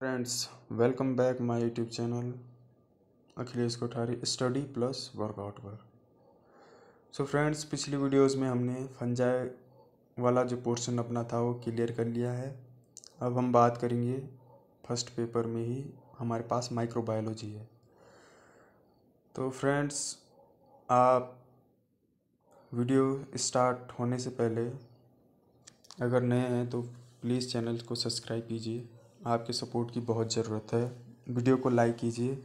friends welcome back my YouTube channel Akhilesh Kothari study plus workout पर so friends पिछली videos में हमने फंजाई वाला जो पोर्शन अपना था वो क्लियर कर लिया है अब हम बात करेंगे फर्स्ट पेपर में ही हमारे पास माइक्रोबायोलॉजी है तो फ्रेंड्स आप वीडियो स्टार्ट होने से पहले अगर नए हैं तो प्लीज़ चैनल को सब्सक्राइब कीजिए आपके सपोर्ट की बहुत ज़रूरत है वीडियो को लाइक कीजिए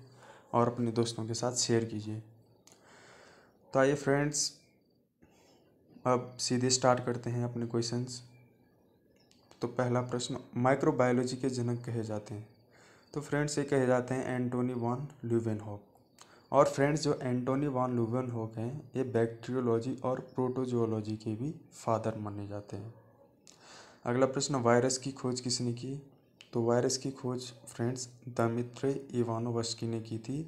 और अपने दोस्तों के साथ शेयर कीजिए तो आइए फ्रेंड्स अब सीधे स्टार्ट करते हैं अपने क्वेश्चंस तो पहला प्रश्न माइक्रोबायोलॉजी के जनक कहे जाते हैं तो फ्रेंड्स ये कहे जाते हैं एंटोनी वॉन ल्यूवेन हॉक और फ्रेंड्स जो एंटोनी वॉन ल्यूवेन हॉक हैं ये बैक्टीरियोलॉजी और प्रोटोजोलॉजी के भी फादर माने जाते हैं अगला प्रश्न वायरस की खोज किसने की तो वायरस की खोज फ्रेंड्स दमित्र इवानोवस्की ने की थी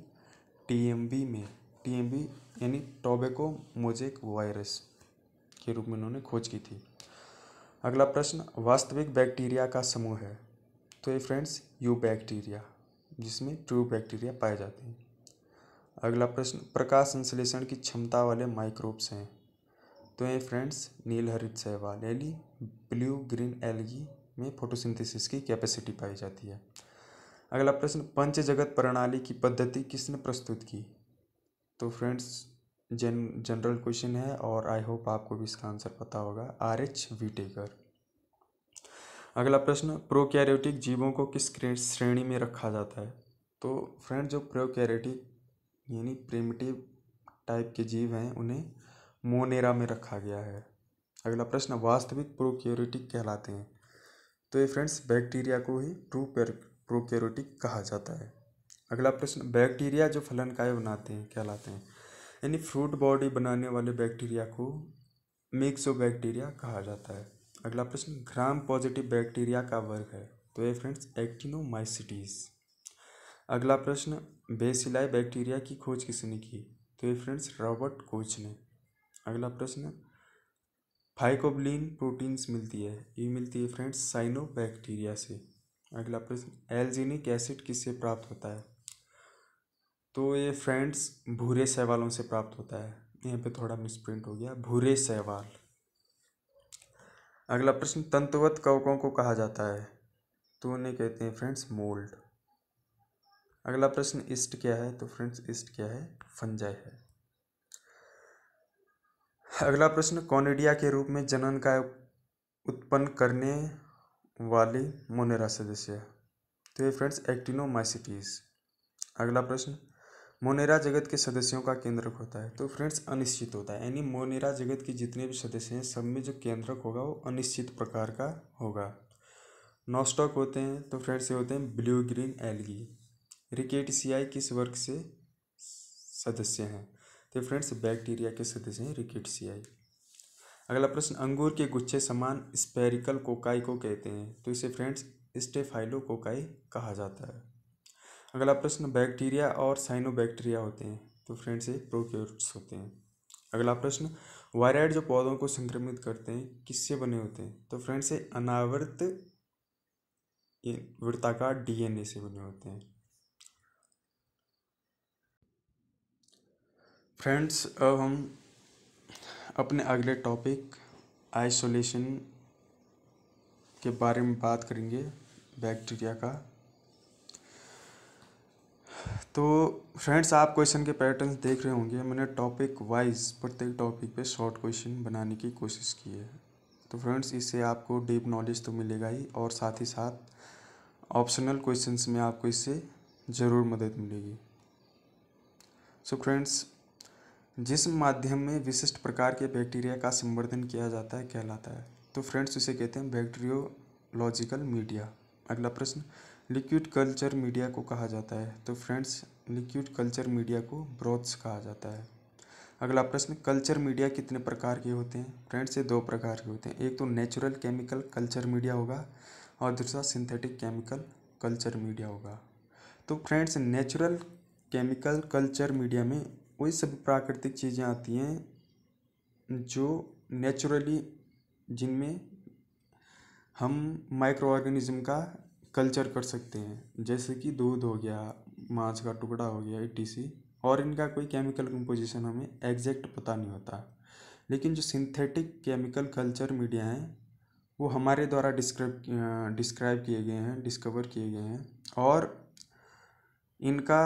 टीएमबी में टीएमबी यानी टोबेको मोजेक वायरस के रूप में उन्होंने खोज की थी अगला प्रश्न वास्तविक बैक्टीरिया का समूह है तो ये फ्रेंड्स यू बैक्टीरिया जिसमें ट्रू बैक्टीरिया पाए जाते हैं अगला प्रश्न प्रकाश संश्लेषण की क्षमता वाले माइक्रोब्स हैं तो ये फ्रेंड्स नील हरित सहवाल यानी ब्लू ग्रीन एलगी में फोटोसिंथेसिस की कैपेसिटी पाई जाती है अगला प्रश्न पंच जगत प्रणाली की पद्धति किसने प्रस्तुत की तो फ्रेंड्स जन जनरल क्वेश्चन है और आई होप आपको भी इसका आंसर पता होगा आर एच वीटेकर अगला प्रश्न प्रोकैरियोटिक जीवों को किस श्रेणी में रखा जाता है तो फ्रेंड जो प्रोकैरियोटिक यानी प्रिमिटिव टाइप के जीव हैं उन्हें मोनेरा में रखा गया है अगला प्रश्न वास्तविक प्रोकैरियोटिक कहलाते हैं तो ये फ्रेंड्स बैक्टीरिया को ही ट्रू प्रोकैरियोटिक कहा जाता है अगला प्रश्न बैक्टीरिया जो फलन काय बनाते हैं कहलाते हैं यानी फ्रूट बॉडी बनाने वाले बैक्टीरिया को मिक्सो बैक्टीरिया कहा जाता है अगला प्रश्न ग्राम पॉजिटिव बैक्टीरिया का वर्ग है तो ये फ्रेंड्स एक्टिनोमाइसिटीज अगला प्रश्न बेसिलाई बैक्टीरिया की खोज किसने की तो ये फ्रेंड्स रॉबर्ट कोच ने अगला प्रश्न फाइकोबलिन प्रोटीन्स मिलती है ये मिलती है फ्रेंड्स साइनोबैक्टीरिया से अगला प्रश्न एल्जीनिक एसिड किससे प्राप्त होता है तो ये फ्रेंड्स भूरे सहवालों से प्राप्त होता है यहाँ पे थोड़ा मिसप्रिंट हो गया भूरे सहवाल अगला प्रश्न तंतुवत कवकों को कहा जाता है तो उन्हें कहते हैं फ्रेंड्स मोल्ड अगला प्रश्न इष्ट क्या है तो फ्रेंड्स इष्ट क्या है फंजाई है अगला प्रश्न कॉनिडिया के रूप में जनन का उत्पन्न करने वाली मोनेरा सदस्य तो ये फ्रेंड्स एक्टिनोमाइसिटीज अगला प्रश्न मोनेरा जगत के सदस्यों का केंद्रक होता है तो फ्रेंड्स अनिश्चित होता है यानी मोनेरा जगत के जितने भी सदस्य हैं सब में जो केंद्रक होगा वो अनिश्चित प्रकार का होगा नॉस्टॉक होते हैं तो फ्रेंड्स ये होते हैं blue green algae rickettsia किस वर्ग से सदस्य हैं तो फ्रेंड्स बैक्टीरिया के सदस्य हैं रिकेटसियाई अगला प्रश्न अंगूर के गुच्छे समान स्पेरिकल कोकाई को कहते हैं तो इसे फ्रेंड्स कोकाई कहा जाता है अगला प्रश्न बैक्टीरिया और साइनोबैक्टीरिया होते हैं तो फ्रेंड्स ये प्रोक्योर्ट्स होते हैं अगला प्रश्न वायराइड जो पौधों को संक्रमित करते हैं किससे बने होते हैं तो फ्रेंड्स ये अनावृत वृत्ताकार डीएनए से बने होते हैं फ्रेंड्स अब हम अपने अगले टॉपिक आइसोलेशन के बारे में बात करेंगे बैक्टीरिया का तो फ्रेंड्स आप क्वेश्चन के पैटर्न देख रहे होंगे मैंने टॉपिक वाइज प्रत्येक टॉपिक पे शॉर्ट क्वेश्चन बनाने की कोशिश की है तो फ्रेंड्स इससे आपको डीप नॉलेज तो मिलेगा ही और साथ ही साथ ऑप्शनल क्वेश्चंस में आपको इससे ज़रूर मदद मिलेगी सो so फ्रेंड्स जिस माध्यम में विशिष्ट प्रकार के बैक्टीरिया का संवर्धन किया जाता है कहलाता है तो फ्रेंड्स इसे कहते हैं बैक्टीरियोलॉजिकल मीडिया अगला प्रश्न लिक्विड कल्चर मीडिया को कहा जाता है तो फ्रेंड्स लिक्विड कल्चर मीडिया को ब्रोथ्स कहा जाता है अगला प्रश्न कल्चर मीडिया कितने प्रकार के होते हैं फ्रेंड्स ये दो प्रकार के होते हैं एक तो नेचुरल केमिकल कल्चर मीडिया होगा और दूसरा सिंथेटिक केमिकल कल्चर मीडिया होगा तो friends natural chemical culture media में वही सभी प्राकृतिक चीज़ें आती हैं जो नेचुरली जिनमें हम माइक्रो ऑर्गेनिज्म का कल्चर कर सकते हैं जैसे कि दूध हो गया मांस का टुकड़ा हो गया ई और इनका कोई केमिकल कंपोजिशन हमें एग्जैक्ट पता नहीं होता लेकिन जो सिंथेटिक केमिकल कल्चर मीडिया हैं वो हमारे द्वारा डिस्क्राइब डिस्क्राइब किए गए हैं डिस्कवर किए गए हैं और इनका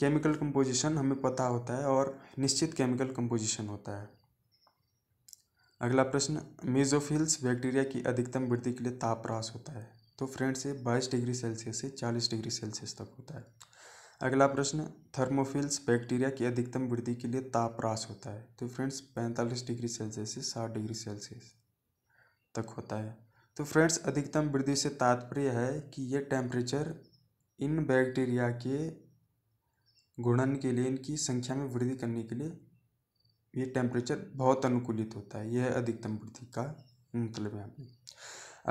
केमिकल कंपोजिशन हमें पता होता है और निश्चित केमिकल कंपोजिशन होता है अगला प्रश्न मेजोफिल्स बैक्टीरिया की अधिकतम वृद्धि के लिए तापरास होता है तो फ्रेंड्स ये बाईस डिग्री सेल्सियस से चालीस डिग्री सेल्सियस तक होता है अगला प्रश्न थर्मोफिल्स बैक्टीरिया की अधिकतम वृद्धि के लिए तापरास होता है तो फ्रेंड्स पैंतालीस डिग्री सेल्सियस से साठ डिग्री सेल्सियस तक होता है तो फ्रेंड्स अधिकतम वृद्धि से तात्पर्य है कि ये टेम्परेचर इन बैक्टीरिया के गुणन के लिए इनकी संख्या में वृद्धि करने के लिए ये टेम्परेचर बहुत अनुकूलित होता है यह अधिकतम वृद्धि का मतलब यहाँ पे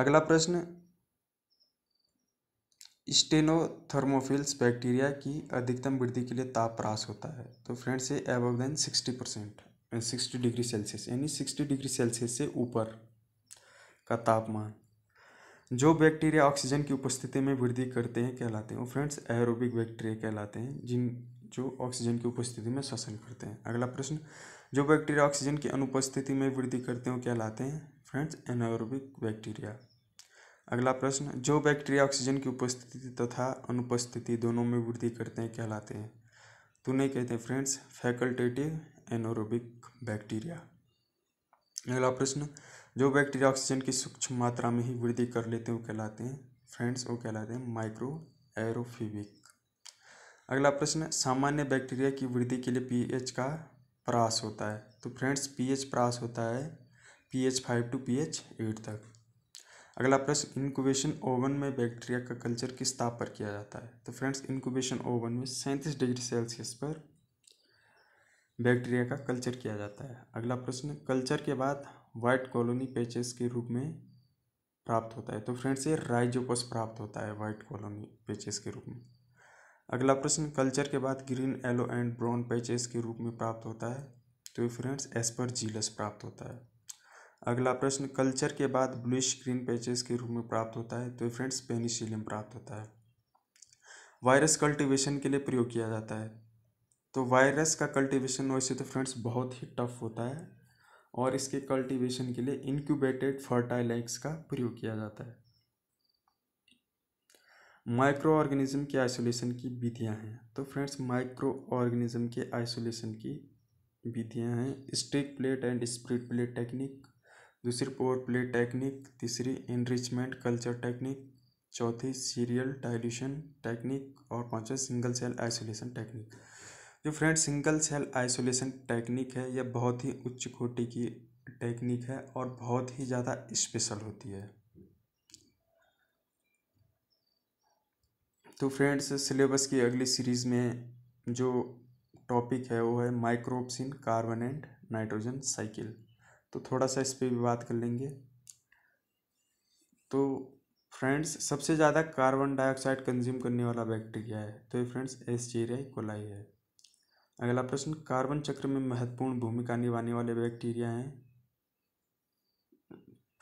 अगला प्रश्न स्टेनोथर्मोफिल्स बैक्टीरिया की अधिकतम वृद्धि के लिए ताप रास होता है तो फ्रेंड्स ये above then sixty percent sixty degree Celsius यानी सिक्सटी डिग्री सेल्सियस से ऊपर का तापमान जो बैक्टीरिया ऑक्सीजन की उपस्थिति में वृद्धि करते हैं कहलाते हैं वो फ्रेंड्स एरोबिक बैक्टीरिया कहलाते हैं जिन जो ऑक्सीजन की उपस्थिति में श्वसन करते हैं अगला प्रश्न जो बैक्टीरिया ऑक्सीजन की अनुपस्थिति में वृद्धि करते हैं क्या लाते हैं फ्रेंड्स एनोरोबिक बैक्टीरिया अगला प्रश्न जो बैक्टीरिया ऑक्सीजन की उपस्थिति तथा अनुपस्थिति दोनों में वृद्धि करते हैं कहलाते हैं तो नहीं कहते फ्रेंड्स फैकल्टेटिव एनोरोबिक बैक्टीरिया अगला प्रश्न जो बैक्टीरिया ऑक्सीजन की सूक्ष्म मात्रा में ही वृद्धि कर लेते हैं वो कहलाते हैं फ्रेंड्स वो कहलाते हैं माइक्रो एरोफिबिक अगला प्रश्न सामान्य बैक्टीरिया की वृद्धि के लिए पीएच का प्रास होता है तो फ्रेंड्स पीएच प्रास होता है pH five to pH eight तक अगला प्रश्न इनक्यूबेशन ओवन में बैक्टीरिया का कल्चर किस ताप पर किया जाता है तो फ्रेंड्स इनक्यूबेशन ओवन में सैंतीस डिग्री सेल्सियस पर बैक्टीरिया का कल्चर किया जाता है अगला प्रश्न कल्चर के बाद वाइट कॉलोनी पेचेस के रूप में प्राप्त होता है तो फ्रेंड्स ये राइजोपस प्राप्त होता है वाइट कॉलोनी पेचेस के रूप में अगला प्रश्न कल्चर के बाद green yellow and brown patches के रूप में प्राप्त होता है तो फ्रेंड्स एस्पर जीलस प्राप्त होता है अगला प्रश्न कल्चर के बाद ब्लूश ग्रीन पैचेस के रूप में प्राप्त होता है तो फ्रेंड्स पेनिसिलियम प्राप्त होता है वायरस कल्टीवेशन के लिए प्रयोग किया जाता है तो वायरस का कल्टीवेशन वैसे तो फ्रेंड्स बहुत ही टफ होता है और इसके कल्टीवेशन के लिए इनक्यूबेटेड फर्टाइल एग्स का प्रयोग किया जाता है माइक्रो ऑर्गेनिज्म के आइसोलेशन की विधियां हैं तो फ्रेंड्स माइक्रो ऑर्गेनिज्म के आइसोलेशन की विधियां हैं streak plate and spread plate technique दूसरी पोर प्लेट टेक्निक तीसरी इनरिचमेंट कल्चर टेक्निक चौथी सीरियल डाइल्यूशन टेक्निक और पाँचवें सिंगल सेल आइसोलेशन टेक्निक जो friend single cell isolation technique है यह बहुत ही उच्च कोटि की टेक्निक है और बहुत ही ज़्यादा स्पेशल होती है तो फ्रेंड्स सिलेबस की अगली सीरीज़ में जो टॉपिक है वो है microbes in carbon and nitrogen cycle तो थोड़ा सा इस पर भी बात कर लेंगे तो फ्रेंड्स सबसे ज़्यादा कार्बन डाइऑक्साइड कंज्यूम करने वाला बैक्टीरिया है तो ये फ्रेंड्स एस जीरिया कोलाई है अगला प्रश्न कार्बन चक्र में महत्वपूर्ण भूमिका निभाने वाले बैक्टीरिया हैं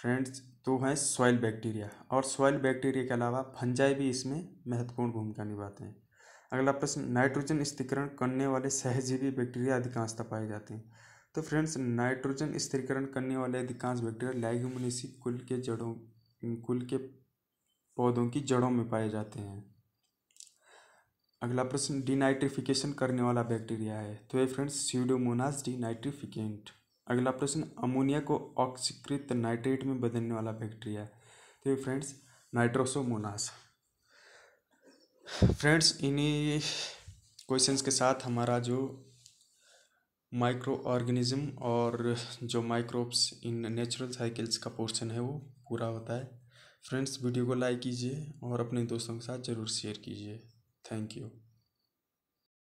फ्रेंड्स तो हैं सॉइल बैक्टीरिया और सॉइल बैक्टीरिया के अलावा फंजाई भी इसमें महत्वपूर्ण भूमिका निभाते हैं अगला प्रश्न नाइट्रोजन स्थिरीकरण करने वाले सहजीवी बैक्टीरिया अधिकांशतः पाए जाते हैं तो फ्रेंड्स नाइट्रोजन स्थिरीकरण करने वाले अधिकांश बैक्टीरिया लैग्यूमिनेसी कुल के जड़ों कुल के पौधों की जड़ों में पाए जाते हैं अगला प्रश्न डीनाइट्रिफिकेशन करने वाला बैक्टीरिया है तो ये फ्रेंड्स सीडोमोनास डीनाइट्रिफिकेंट अगला प्रश्न अमोनिया को ऑक्सीकृत नाइट्रेट में बदलने वाला बैक्टीरिया तो ये फ्रेंड्स नाइट्रोसोमोनास फ्रेंड्स इन्हीं क्वेश्चंस के साथ हमारा जो माइक्रो ऑर्गेनिज्म और जो माइक्रोब्स इन नेचुरल साइकिल्स का पोर्शन है वो पूरा होता है फ्रेंड्स वीडियो को लाइक कीजिए और अपने दोस्तों के साथ ज़रूर शेयर कीजिए थैंक यू